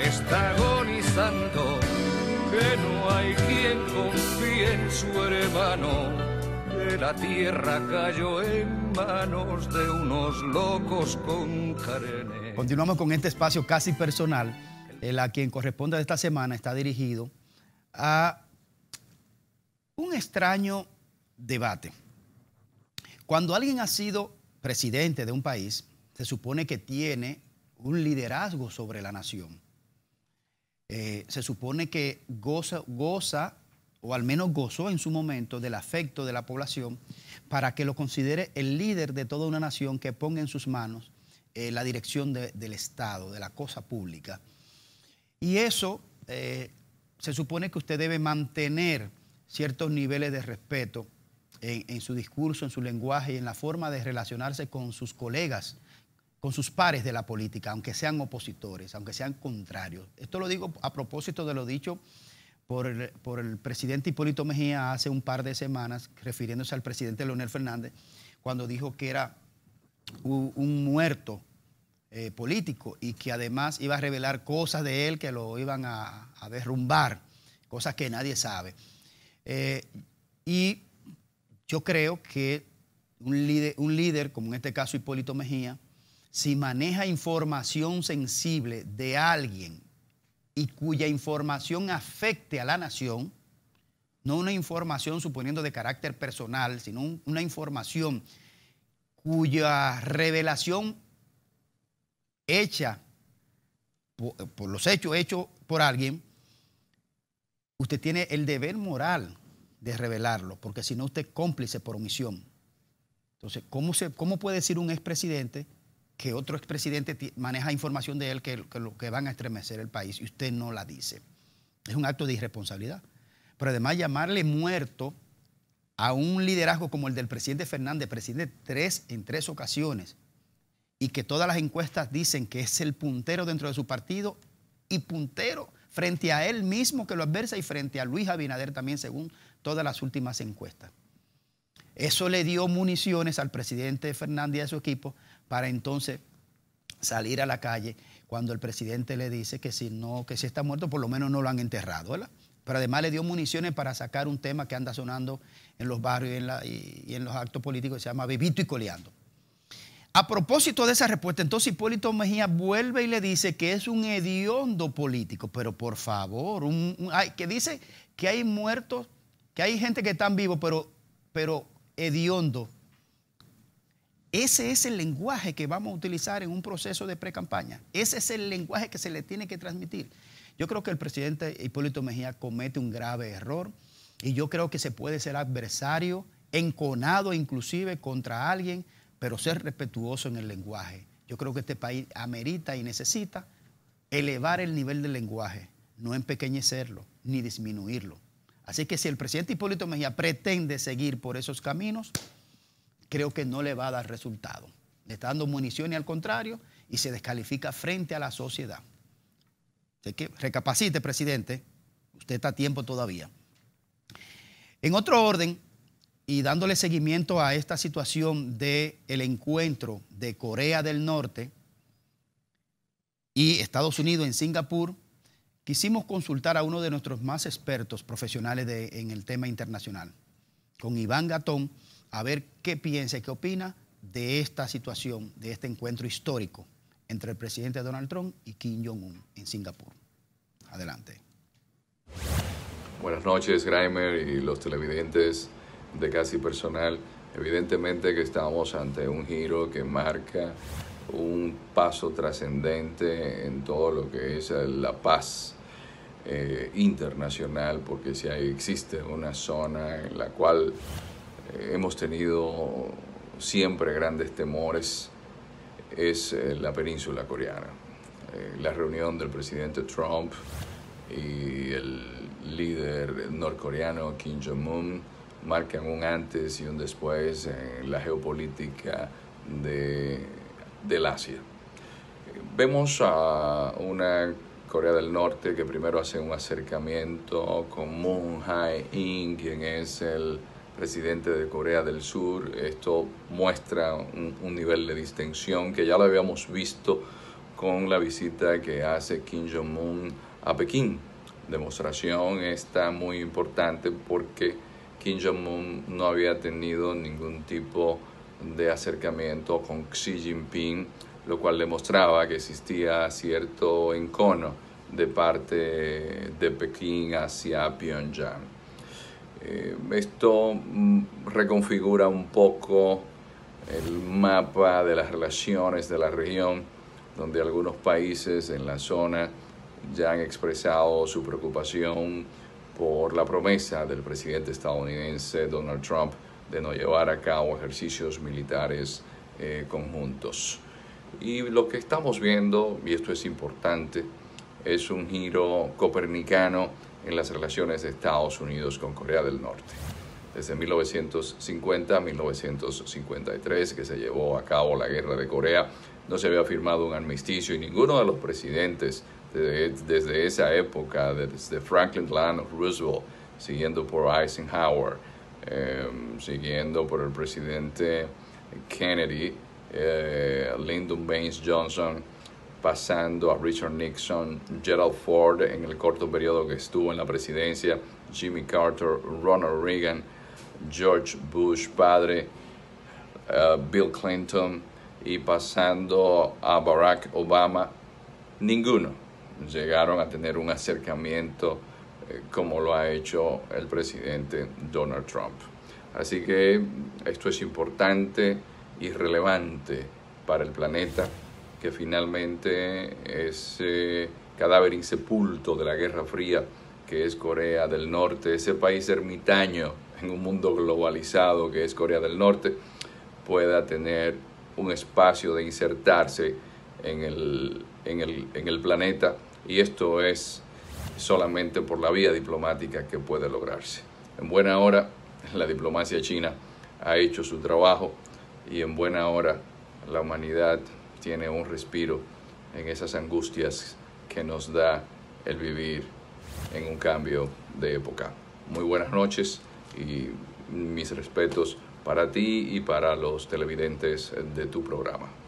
está agonizando, que no hay quien confíe en su hermano, que la tierra cayó en manos de unos locos con Continuamos con este espacio casi personal, el a quien corresponde de esta semana está dirigido a un extraño debate. Cuando alguien ha sido presidente de un país, se supone que tiene un liderazgo sobre la nación. Eh, se supone que goza, o al menos gozó en su momento, del afecto de la población para que lo considere el líder de toda una nación que ponga en sus manos eh, la dirección del Estado, de la cosa pública. Y eso eh, se supone que usted debe mantener ciertos niveles de respeto en, su discurso, en su lenguaje y en la forma de relacionarse con sus colegas con sus pares de la política, aunque sean opositores, aunque sean contrarios. Esto lo digo a propósito de lo dicho por el, presidente Hipólito Mejía hace un par de semanas, refiriéndose al presidente Leonel Fernández, cuando dijo que era un, muerto eh, político y que además iba a revelar cosas de él que lo iban a, derrumbar, cosas que nadie sabe. Eh, y yo creo que un un líder, como en este caso Hipólito Mejía, si maneja información sensible de alguien y cuya información afecte a la nación, no una información suponiendo de carácter personal, sino una información cuya revelación hecha por, los hechos hechos por alguien, usted tiene el deber moral de revelarlo, porque si no usted es cómplice por omisión. Entonces, ¿cómo, se, cómo puede decir un expresidente que otro expresidente maneja información de él que, que, que van a estremecer el país y usted no la dice. Es un acto de irresponsabilidad. Pero además llamarle muerto a un liderazgo como el del presidente Fernández, presidente tres, en tres ocasiones, y que todas las encuestas dicen que es el puntero dentro de su partido y puntero frente a él mismo que lo adversa y frente a Luis Abinader también según todas las últimas encuestas. Eso le dio municiones al presidente Fernández y a su equipo para entonces salir a la calle cuando el presidente le dice que si no, que si está muerto, por lo menos no lo han enterrado, Pero además le dio municiones para sacar un tema que anda sonando en los barrios y en, los actos políticos que se llama Vivito y Coleando. A propósito de esa respuesta, entonces Hipólito Mejía vuelve y le dice que es un hediondo político, pero por favor, que dice que hay muertos, que hay gente que están vivos, pero hediondo. Ese es el lenguaje que vamos a utilizar en un proceso de pre-campaña. Ese es el lenguaje que se le tiene que transmitir. Yo creo que el presidente Hipólito Mejía comete un grave error y yo creo que se puede ser adversario, enconado inclusive contra alguien, pero ser respetuoso en el lenguaje. Yo creo que este país amerita y necesita elevar el nivel del lenguaje, no empequeñecerlo ni disminuirlo. Así que si el presidente Hipólito Mejía pretende seguir por esos caminos, creo que no le va a dar resultado. Le está dando munición y al contrario y se descalifica frente a la sociedad. Así que recapacite, presidente. Usted está a tiempo todavía. En otro orden, y dándole seguimiento a esta situación del el encuentro de Corea del Norte y Estados Unidos en Singapur, quisimos consultar a uno de nuestros más expertos profesionales en el tema internacional, con Iván Gatón, a ver qué piensa y qué opina de esta situación, de este encuentro histórico entre el presidente Donald Trump y Kim Jong-un en Singapur. Adelante. Buenas noches, Grimer y los televidentes de Casi Personal. Evidentemente que estamos ante un giro que marca un paso trascendente en todo lo que es la paz eh, internacional, porque si existe una zona en la cual eh, hemos tenido siempre grandes temores, es eh, la península coreana. la reunión del presidente Trump y el líder norcoreano Kim Jong-un marcan un antes y un después en la geopolítica de, del Asia. Vemos a una Corea del Norte, que primero hace un acercamiento con Moon Jae-in, quien es el presidente de Corea del Sur. Esto muestra un, nivel de distensión que ya lo habíamos visto con la visita que hace Kim Jong-un a Pekín. Demostración está muy importante porque Kim Jong-un no había tenido ningún tipo de acercamiento con Xi Jinping lo cual demostraba que existía cierto encono de parte de Pekín hacia Pyongyang. Eh, esto mm, reconfigura un poco el mapa de las relaciones de la región, donde algunos países en la zona ya han expresado su preocupación por la promesa del presidente estadounidense Donald Trump de no llevar a cabo ejercicios militares eh, conjuntos. Y lo que estamos viendo, y esto es importante, es un giro copernicano en las relaciones de Estados Unidos con Corea del Norte. Desde 1950 a 1953, que se llevó a cabo la guerra de Corea, no se había firmado un armisticio y ninguno de los presidentes desde esa época, desde Franklin D. Roosevelt, siguiendo por Eisenhower, eh, siguiendo por el presidente Kennedy, eh, Lyndon Baines Johnson, pasando a Richard Nixon, Gerald Ford en el corto periodo que estuvo en la presidencia, Jimmy Carter, Ronald Reagan, George Bush padre, eh, Bill Clinton y pasando a Barack Obama, ninguno llegaron a tener un acercamiento eh, como lo ha hecho el presidente Donald Trump. Así que esto es importante irrelevante para el planeta, que finalmente ese eh, cadáver insepulto de la Guerra Fría, que es Corea del Norte, ese país ermitaño en un mundo globalizado que es Corea del Norte, pueda tener un espacio de insertarse en el, planeta y esto es solamente por la vía diplomática que puede lograrse. En buena hora, la diplomacia china ha hecho su trabajo, y en buena hora la humanidad tiene un respiro en esas angustias que nos da el vivir en un cambio de época. Muy buenas noches y mis respetos para ti y para los televidentes de tu programa.